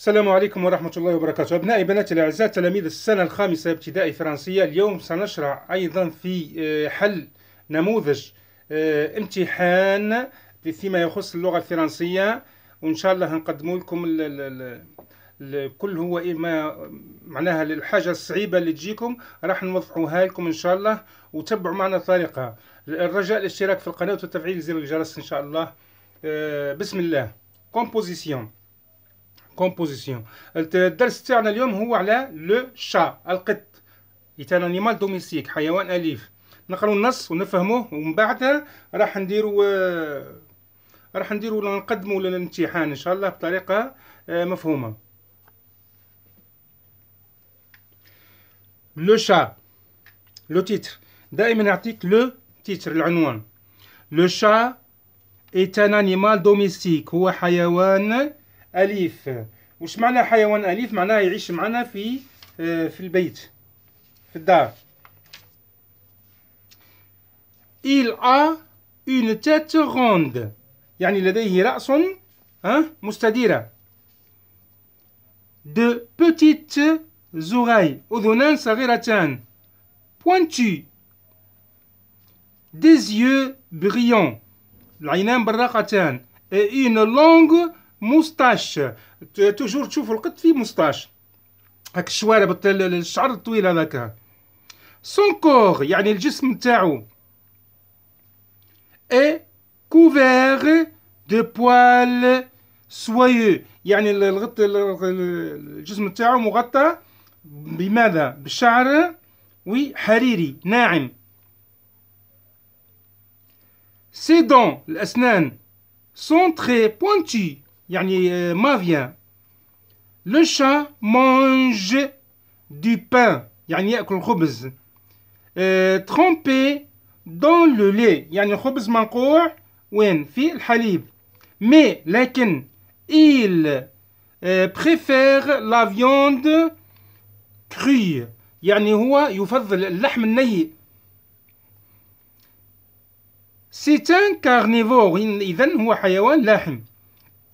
السلام عليكم ورحمة الله وبركاته أبنائي بناتي الأعزاء تلاميذ السنة الخامسة ابتدائي فرنسية اليوم سنشرع أيضا في آه، حل نموذج آه، امتحان فيما يخص اللغة الفرنسية وإن شاء الله نقدم لكم كل هو إما إيه معناها الحاجة الصعيبة اللي تجيكم راح نوضحوها لكم إن شاء الله وتبعوا معنا الطريقة الرجاء الاشتراك في القناة وتفعيل زر الجرس إن شاء الله آه، بسم الله كومبوزيسيون كومبوزيسيون الدرس تاعنا اليوم هو على لو شا القط يتانا انيمال دوميستيك حيوان اليف نقراو النص ونفهموه ومن بعد راح نديرو آه، راح نديرو نقدمو للامتحان ان شاء الله بطريقه آه، مفهومه لو شا لو تيتر دائما نعطيك لو تيتر العنوان لو شا ايتان انيمال دوميستيك هو حيوان أليف وش معنى حيوان أليف معناه يعيش معنا في آه، في البيت في الدار Il a une tête ronde يعني لديه رأس مستديرة de petites oreilles أذنان صغيرتان بوانتي des yeux brillants العينان براقتان et une langue موستاش توجور تشوفوا القط فيه موستاش هاك الشوارب الشعر الطويل هذاك سون كور يعني الجسم نتاعو اي كوفير دو بوال سويو يعني الغط الجسم نتاعو مغطى بماذا بالشعر وي حريري ناعم سي دون الاسنان سون تري بوانتي yani euh, ma vient. Le chat mange du pain, yani avec le khubz, euh, trempé dans le lait, yani khubz mankour, ouen, fi le halib. Mais, lakin, il euh, préfère la viande crue, yani huwa yufadl lahm nayi. C'est un carnivore, In, y a un carnivore,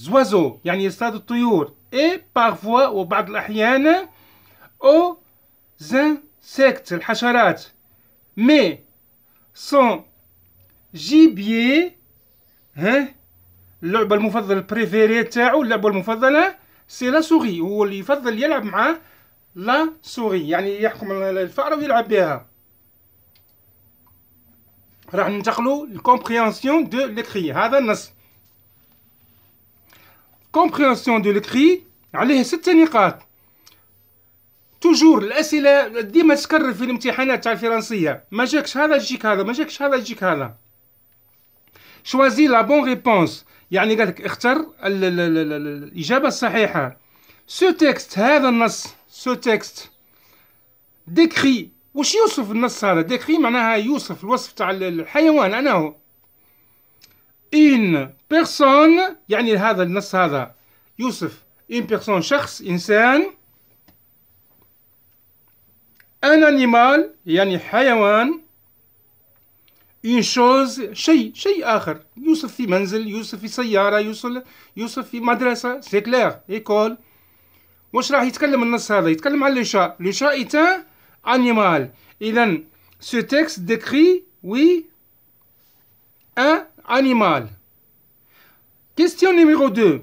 زوازو يعني يصطاد الطيور اي بارفوا وبعض الأحيان او زانسيكت الحشرات مي سون جيبيي ها اللعبة المفضلة البريفيري تاعو اللعبة المفضلة سي لا سوري هو اللي يفضل يلعب مع لا سوري يعني يحكم الفأرة ويلعب بها راح ننتقلوا للكومبريانسيون دو ليكري هذا النص compréhension دو لكري عليه ست نقاط توجور الاسئله ديما تكرر في الامتحانات تاع الفرنسيه ما جاكش هذا يجيك هذا ما جاكش هذا يجيك هذا شوازي لا بون ريبونس يعني قال لك اختر الاجابه الصحيحه سو تكست هذا النص سو تكست ديكري واش يوصف النص هذا ديكري معناها يوصف الوصف تاع الحيوان انا هو إن بيرسون يعني هذا النص هذا يوصف إن بيرسون شخص إنسان أن أنيمال يعني حيوان إن شوز شيء شيء آخر يوصف في منزل يوصف في سيارة يوصف يوصف في مدرسة سي كلير إيكول واش راح يتكلم النص هذا يتكلم عن لو شا لو أنيمال إذا سو تكست ديكري وي ان animal. Question numéro 2.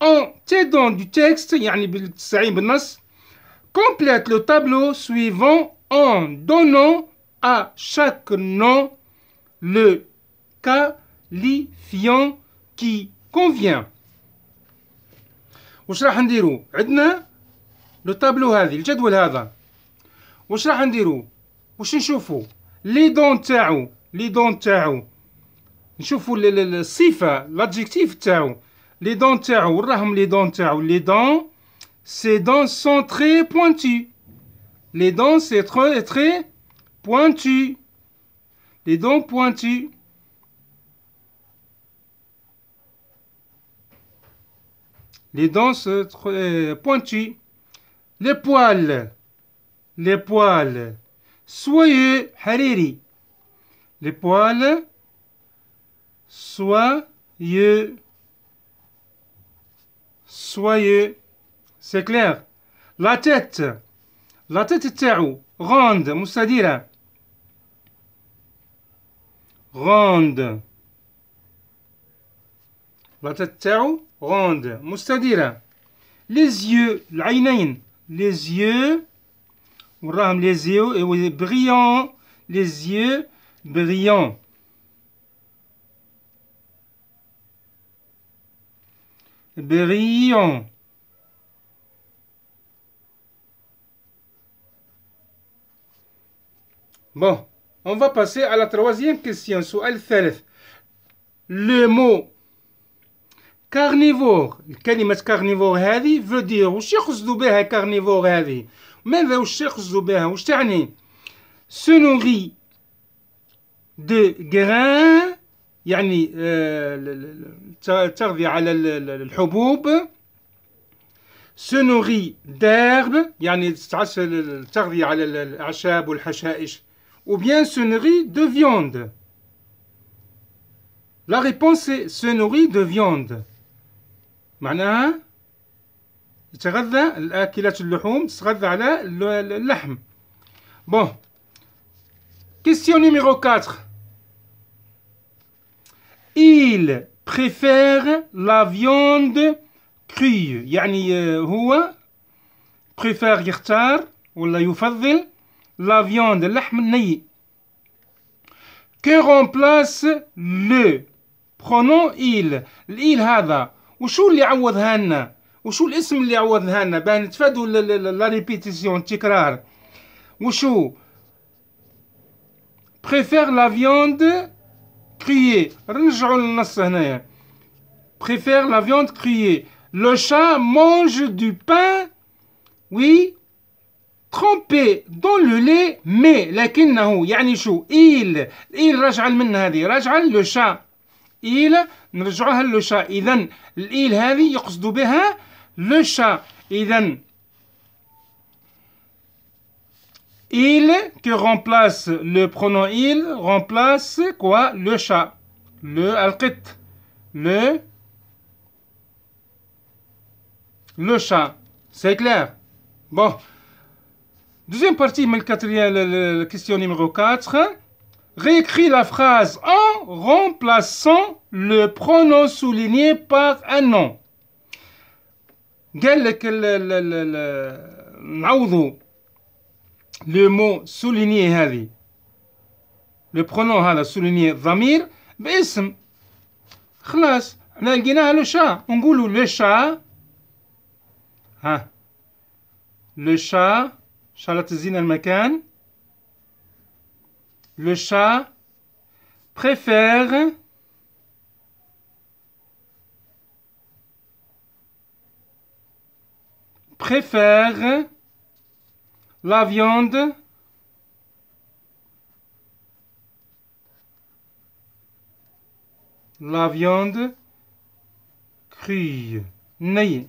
En t'aidant du texte, complète le tableau suivant en donnant à chaque nom le qualifiant qui convient. واش راح نديرو عندنا لو طابلو هذه الجدول هذا واش راح نديرو واش نشوفو لي دون تاعو لي دون تاعو le sif, l'adjectif les dents ou rame les dents ou les dents ces dents sont très pointues les dents c'est très très pointu les dents pointues les dents sont très pointues les poils les poils soyeux hariri les poils Soyeux. Soyeux. C'est clair. La tête. La tête تاعو ronde moustadira. Ronde. La tête تاعو ronde dire. Les yeux yeux, Les yeux les yeux brillants. Les yeux brillants. Brillant. Bon, on va passer à la troisième question, sur Thalif. Le mot carnivore, كلمة carnivore heavy, veut dire ou يقصدوا بها carnivore هذه؟ se nourrit de grains يعني تغذية آه، على الحبوب سنوغي دارب يعني التغذية على الأعشاب والحشائش أو بيان سنوغي دو فيوند لا ريبونس سنوغي دو فيوند معناها يتغذى الاكلات اللحوم تتغذى على اللحم بون كيستيون نيميرو كاتر il préfère la viande crue يعني هو بريفير يختار ولا يفضل لا فيوند اللحم النيء كي رومبلاس لو برونو إيل الإيل هذا وشو اللي عوضها لنا وشو الاسم اللي عوضها لنا باه نتفادوا لا ريبيتيسيون التكرار وشو بريفير لا فيوند criée رجعوا للنص هنايا préfère la viande criée le chat mange du pain oui trempé dans le lait mais لكنه يعني شو il il راجعه لمن هذه راجعه لو شا il نرجعوها لو شا اذا الايل هذه يقصد بها لو شا اذا Il que remplace le pronom il remplace quoi Le chat. Le alqit. Le le chat. C'est clair Bon. Deuxième partie, mais le quatrième, la question numéro 4. Réécris la phrase en remplaçant le pronom souligné par un nom le mot souligné هذه le pronom هذا souligné ضمير باسم خلاص احنا لقيناها لو شا نقولوا لو شا ها لو شا ان شاء الله تزين المكان لو شا préfère préfère la viande, la viande crue نية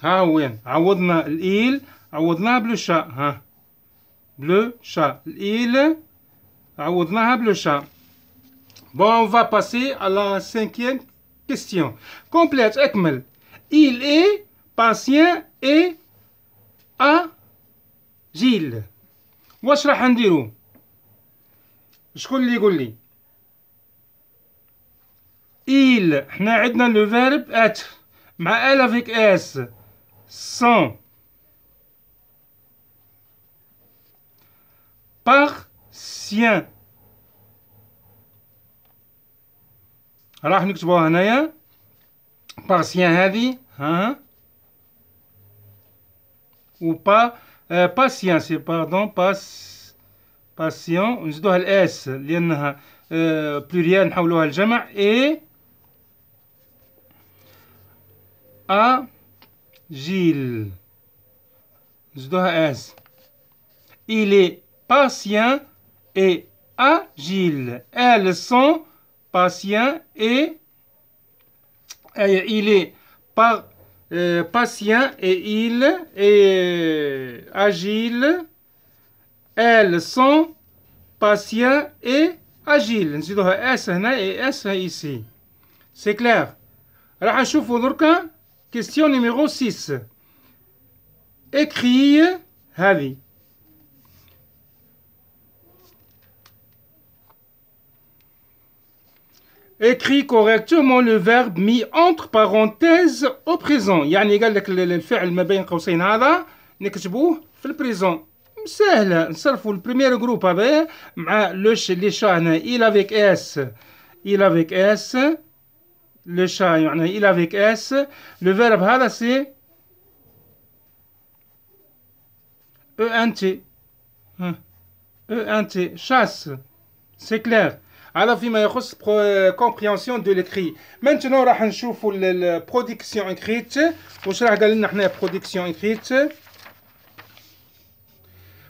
ها وين عوضنا الإيل عوضناها بلو شا ها بلو شا الإيل عوضناها بلو شا Bon, on va passer à la cinquième question. Complète, Ekmel. Il est patient et أجيل واش راح نديرو شكون اللي يقول لي إيل حنا عندنا لو فيرب أت مع أل افيك اس سون سيان راح نكتبوها هنايا سيان هذه ها ou pas euh, patient c'est pardon pas patient on doit le s لانها pluriel نحولوها الجمع et agile je dois euh, s il est patient et agile elles sont patients et, euh, il est par euh, patient et il est agile. Elles sont patients et agiles. Nous S هنا et s ici. C'est clair. question numéro 6. Écris ravi Écris correctement le verbe mis entre parenthèses au présent. Il à dire que le verbe qui est entre parenthèses et présent est écrit dans le présent. C'est ça. le premier groupe. Le chat, il avec S. Il avec S. Le chat, il avec S. Le verbe, c'est... E-N-T e, hein. e t Chasse, c'est clair. Alors, à la vie la euh, compréhension de l'écrit. Maintenant, on va voir la production écrite. Vous savez, nous avons la production écrite.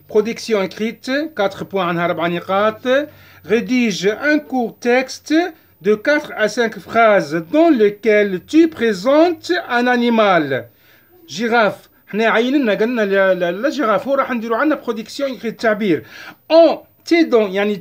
Production écrite, 4 points 4 points. Rédige un court texte de 4 à 5 phrases dans lequel tu présentes un animal. Girafe. On va قلنا la جيرافو راح نديرو عندنا برودكسيون يكري التعبير يعني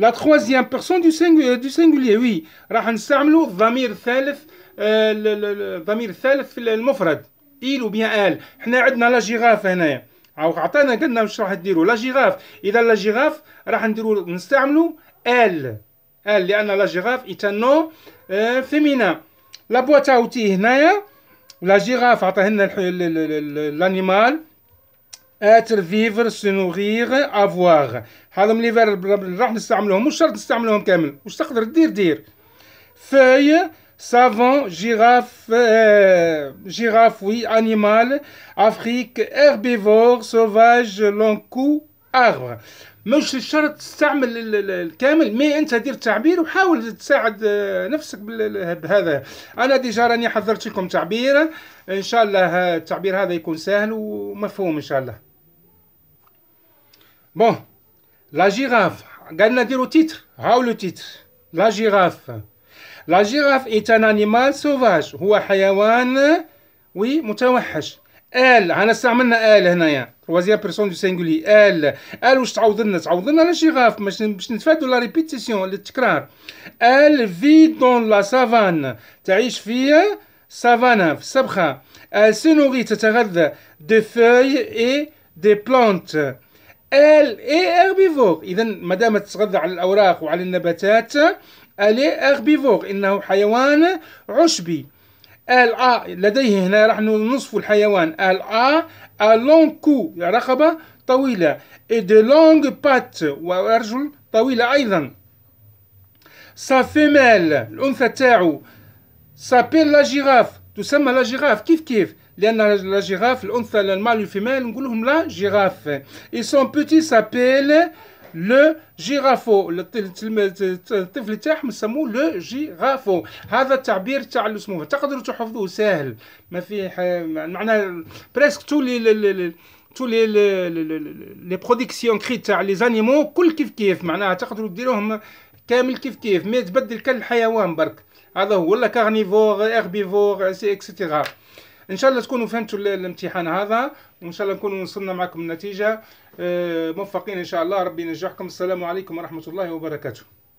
لا تخوازيام بيرسون دو سينغ دو سينغولي وي راح نستعملوا الضمير الثالث الضمير الثالث في المفرد إيل وبيان آل حنا عندنا لا جيغاف هنايا او عطانا قلنا واش راح ديروا لا جيغاف اذا لا جيغاف راح نديروا نستعملوا ال ال لان لا جيغاف تانو فيمينا لا بواتا اوتي هنايا لا جيغاف عطاهلنا الانيمال اتر فيفر سنوغيغ افواغ هذا ملي لي فيرب راح نستعملهم مش شرط نستعملهم كامل واش تقدر دير دير فاي سافون جيراف euh, جيراف وي انيمال Afrique, herbivore, سوفاج لونكو cou, مش شرط تستعمل الكامل مي انت دير تعبير وحاول تساعد نفسك بهذا انا ديجا راني حضرت لكم تعبير ان شاء الله التعبير هذا يكون سهل ومفهوم ان شاء الله بون la girafe. Regardez dire au titre. How le titre La girafe. La girafe est un animal هو حيوان وي متوحش. ال انا استعملنا ال هنايا تروازيام بيرسون دو سينغولي ال ال واش تعوض لنا تعوض لنا لا جيغاف باش باش نتفادوا لا ريبيتيسيون التكرار ال في دون لا سافان تعيش في سافانا في السبخه ال سينوري تتغذى دو فوي اي دي بلانت الي اربيفور اذا ما دام تتغذى على الاوراق وعلى النباتات الي اربيفور انه حيوان عشبي ال ا لديه هنا راح نصف الحيوان ال ا لونغ كو رقبه طويله اي دي لونغ بات وارجل طويله ايضا سا فيميل الانثى تاعو سابيل لا جيراف تسمى لا جيراف كيف كيف لان لا جيراف الانثى المال والفيميل نقول لهم لا جيراف اي سون بوتي سابيل لو جيرافو الطفل تاعهم يسموه لو جيرافو هذا التعبير تاع الاسم تقدروا تحفظوه ساهل ما فيه معناه بريسك تو لي تو لي لي برودكسيون كري تاع لي زانيمو كل كيف كيف معناها تقدروا ديروهم كامل كيف كيف ما تبدل كل حيوان برك هذا هو ولا كارنيفور اربيفور اكسيتيرا ان شاء الله تكونوا فهمتوا الامتحان هذا وان شاء الله نكونوا وصلنا معكم النتيجه آه، موفقين ان شاء الله ربي ينجحكم السلام عليكم ورحمه الله وبركاته